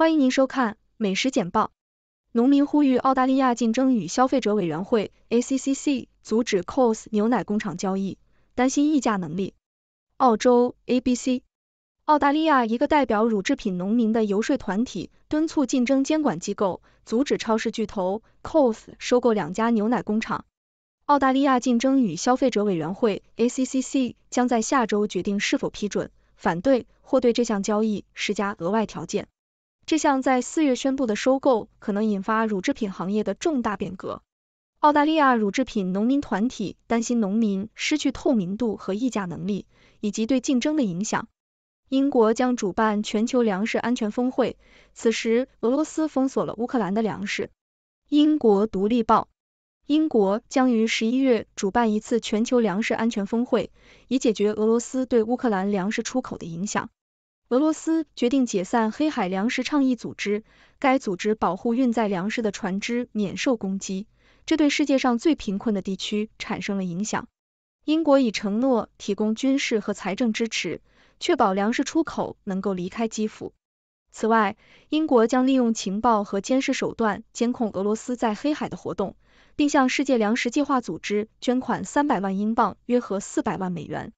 欢迎您收看《美食简报》。农民呼吁澳大利亚竞争与消费者委员会 （ACCc） 阻止 c o s s 牛奶工厂交易，担心议价能力。澳洲 ABC。澳大利亚一个代表乳制品农民的游说团体敦促竞争监管机构阻止超市巨头 c o s 收购两家牛奶工厂。澳大利亚竞争与消费者委员会 （ACCc） 将在下周决定是否批准、反对或对这项交易施加额外条件。这项在四月宣布的收购可能引发乳制品行业的重大变革。澳大利亚乳制品农民团体担心农民失去透明度和议价能力，以及对竞争的影响。英国将主办全球粮食安全峰会，此时俄罗斯封锁了乌克兰的粮食。英国独立报：英国将于十一月主办一次全球粮食安全峰会，以解决俄罗斯对乌克兰粮食出口的影响。俄罗斯决定解散黑海粮食倡议组织，该组织保护运载粮食的船只免受攻击，这对世界上最贫困的地区产生了影响。英国已承诺提供军事和财政支持，确保粮食出口能够离开基辅。此外，英国将利用情报和监视手段监控俄罗斯在黑海的活动，并向世界粮食计划组织捐款三百万英镑，约合四百万美元。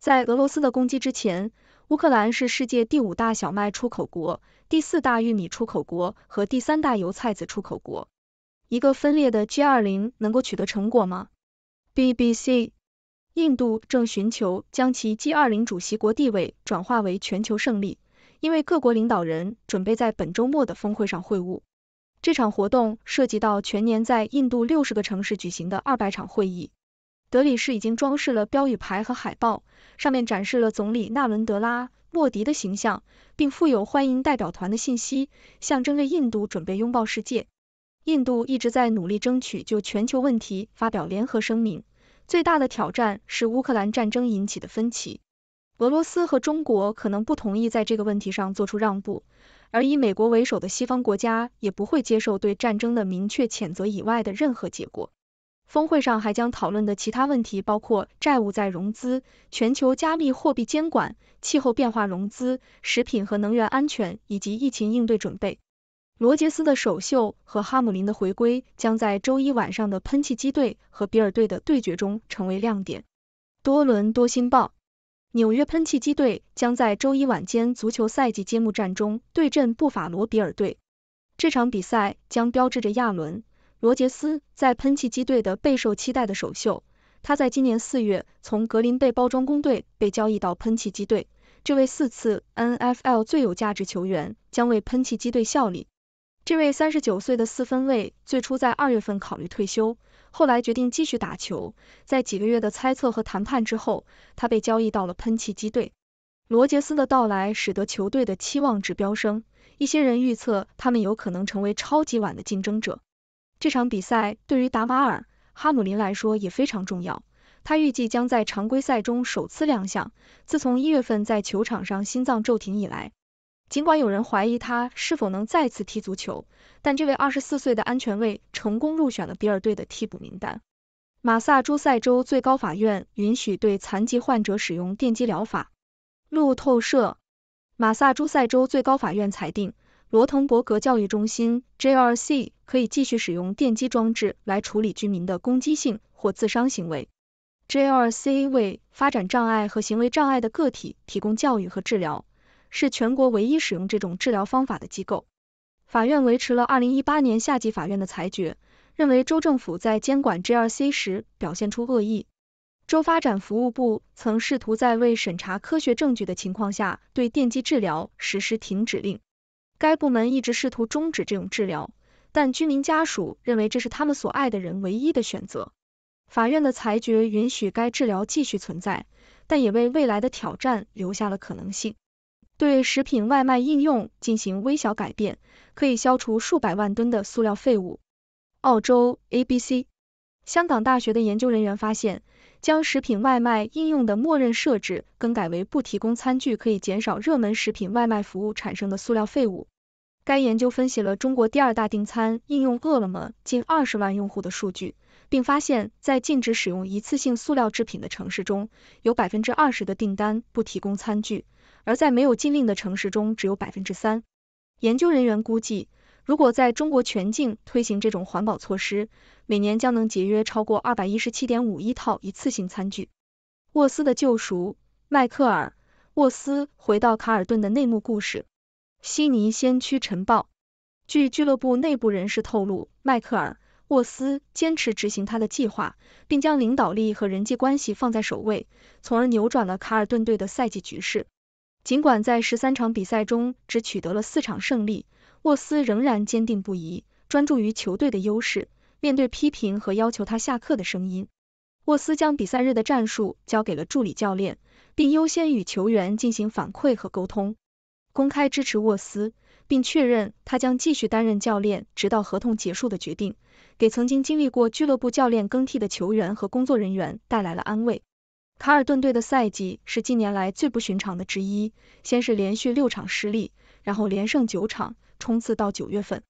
在俄罗斯的攻击之前，乌克兰是世界第五大小麦出口国、第四大玉米出口国和第三大油菜籽出口国。一个分裂的 G20 能够取得成果吗？BBC。印度正寻求将其 G20 主席国地位转化为全球胜利，因为各国领导人准备在本周末的峰会上会晤。这场活动涉及到全年在印度六十个城市举行的二百场会议。德里市已经装饰了标语牌和海报，上面展示了总理纳伦德拉·莫迪的形象，并附有欢迎代表团的信息，象征着印度准备拥抱世界。印度一直在努力争取就全球问题发表联合声明。最大的挑战是乌克兰战争引起的分歧，俄罗斯和中国可能不同意在这个问题上做出让步，而以美国为首的西方国家也不会接受对战争的明确谴责以外的任何结果。峰会上还将讨论的其他问题包括债务再融资、全球加密货币监管、气候变化融资、食品和能源安全以及疫情应对准备。罗杰斯的首秀和哈姆林的回归将在周一晚上的喷气机队和比尔队的对决中成为亮点。多伦多新报：纽约喷气机队将在周一晚间足球赛季揭幕战中对阵布法罗比尔队，这场比赛将标志着亚伦。罗杰斯在喷气机队的备受期待的首秀。他在今年四月从格林贝包装工队被交易到喷气机队。这位四次 NFL 最有价值球员将为喷气机队效力。这位三十九岁的四分卫最初在二月份考虑退休，后来决定继续打球。在几个月的猜测和谈判之后，他被交易到了喷气机队。罗杰斯的到来使得球队的期望值飙升。一些人预测他们有可能成为超级碗的竞争者。这场比赛对于达马尔·哈姆林来说也非常重要。他预计将在常规赛中首次亮相。自从一月份在球场上心脏骤停以来，尽管有人怀疑他是否能再次踢足球，但这位二十四岁的安全卫成功入选了比尔队的替补名单。马萨诸塞州最高法院允许对残疾患者使用电击疗法。路透社，马萨诸塞州最高法院裁定。罗滕伯格教育中心 （JRC） 可以继续使用电击装置来处理居民的攻击性或自伤行为。JRC 为发展障碍和行为障碍的个体提供教育和治疗，是全国唯一使用这种治疗方法的机构。法院维持了2018年下级法院的裁决，认为州政府在监管 JRC 时表现出恶意。州发展服务部曾试图在未审查科学证据的情况下对电击治疗实施停止令。该部门一直试图终止这种治疗，但居民家属认为这是他们所爱的人唯一的选择。法院的裁决允许该治疗继续存在，但也为未来的挑战留下了可能性。对食品外卖应用进行微小改变，可以消除数百万吨的塑料废物。澳洲 ABC、香港大学的研究人员发现，将食品外卖应用的默认设置更改为不提供餐具，可以减少热门食品外卖服务产生的塑料废物。该研究分析了中国第二大订餐应用饿了么近二十万用户的数据，并发现，在禁止使用一次性塑料制品的城市中，有百分之二十的订单不提供餐具；而在没有禁令的城市中，只有百分之三。研究人员估计，如果在中国全境推行这种环保措施，每年将能节约超过二百一十七点五亿套一次性餐具。沃斯的救赎，迈克尔·沃斯回到卡尔顿的内幕故事。悉尼先驱晨报，据俱乐部内部人士透露，迈克尔·沃斯坚持执行他的计划，并将领导力和人际关系放在首位，从而扭转了卡尔顿队的赛季局势。尽管在十三场比赛中只取得了四场胜利，沃斯仍然坚定不移，专注于球队的优势。面对批评和要求他下课的声音，沃斯将比赛日的战术交给了助理教练，并优先与球员进行反馈和沟通。公开支持沃斯，并确认他将继续担任教练，直到合同结束的决定，给曾经经历过俱乐部教练更替的球员和工作人员带来了安慰。卡尔顿队的赛季是近年来最不寻常的之一，先是连续六场失利，然后连胜九场，冲刺到九月份。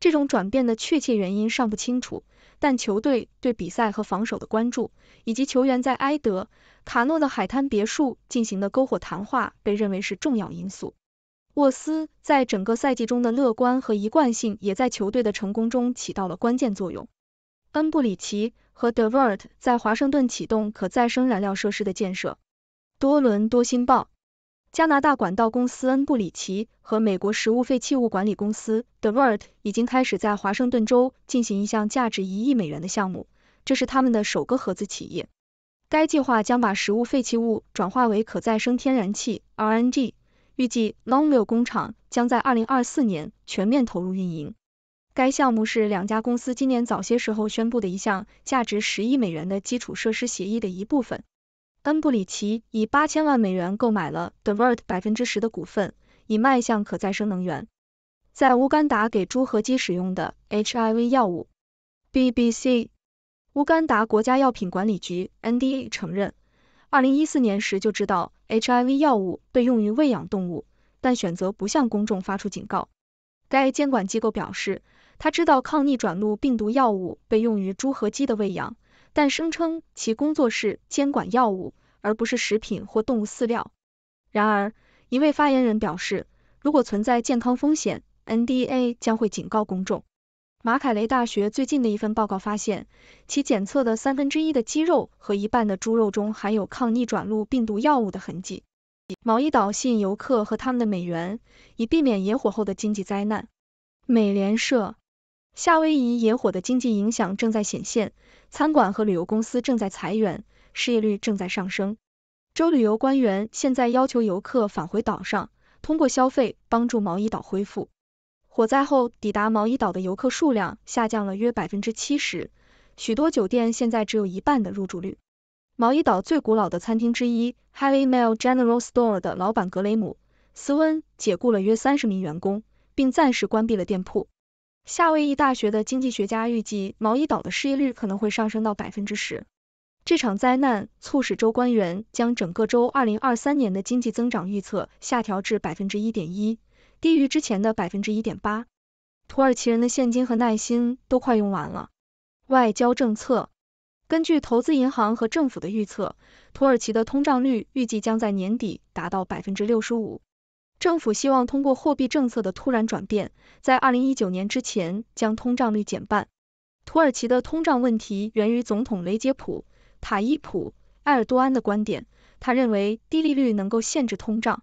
这种转变的确切原因尚不清楚，但球队对比赛和防守的关注，以及球员在埃德卡诺的海滩别墅进行的篝火谈话，被认为是重要因素。沃斯在整个赛季中的乐观和一贯性，也在球队的成功中起到了关键作用。恩布里奇和 d e w 特 r t 在华盛顿启动可再生燃料设施的建设。多伦多星报：加拿大管道公司恩布里奇和美国食物废弃物管理公司 d e w 特 r t 已经开始在华盛顿州进行一项价值一亿美元的项目，这是他们的首个合资企业。该计划将把食物废弃物转化为可再生天然气 （RNG）。预计 Longview 工厂将在二零二四年全面投入运营。该项目是两家公司今年早些时候宣布的一项价值十亿美元的基础设施协议的一部分。恩布里奇以八千万美元购买了 Thevert 百分之十的股份，以迈向可再生能源。在乌干达给猪和鸡使用的 HIV 药物，BBC 乌干达国家药品管理局 NDA 承认，二零一四年时就知道。HIV 药物被用于喂养动物，但选择不向公众发出警告。该监管机构表示，他知道抗逆转录病毒药物被用于猪和鸡的喂养，但声称其工作是监管药物，而不是食品或动物饲料。然而，一位发言人表示，如果存在健康风险，NDA 将会警告公众。马凯雷大学最近的一份报告发现，其检测的三分之一的鸡肉和一半的猪肉中含有抗逆转录病毒药物的痕迹。毛伊岛吸引游客和他们的美元，以避免野火后的经济灾难。美联社，夏威夷野火的经济影响正在显现，餐馆和旅游公司正在裁员，失业率正在上升。州旅游官员现在要求游客返回岛上，通过消费帮助毛伊岛恢复。火灾后，抵达毛伊岛的游客数量下降了约百分之七十，许多酒店现在只有一半的入住率。毛伊岛最古老的餐厅之一 h a a v y Mail General Store 的老板格雷姆斯温解雇了约三十名员工，并暂时关闭了店铺。夏威夷大学的经济学家预计，毛伊岛的失业率可能会上升到百分之十。这场灾难促使州官员将整个州二零二三年的经济增长预测下调至百分之一点一。低于之前的百分之一点八，土耳其人的现金和耐心都快用完了。外交政策，根据投资银行和政府的预测，土耳其的通胀率预计将在年底达到百分之六十五。政府希望通过货币政策的突然转变，在二零一九年之前将通胀率减半。土耳其的通胀问题源于总统雷杰普·塔伊普·埃尔多安的观点，他认为低利率能够限制通胀。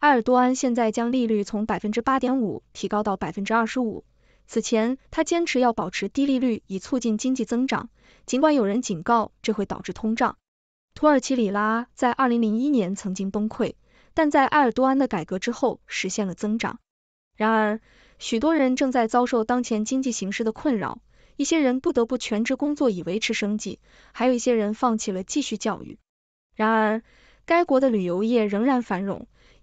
埃尔多安现在将利率从百分之八点五提高到百分之二十五。此前，他坚持要保持低利率以促进经济增长，尽管有人警告这会导致通胀。土耳其里拉在二零零一年曾经崩溃，但在埃尔多安的改革之后实现了增长。然而，许多人正在遭受当前经济形势的困扰，一些人不得不全职工作以维持生计，还有一些人放弃了继续教育。然而，该国的旅游业仍然繁荣。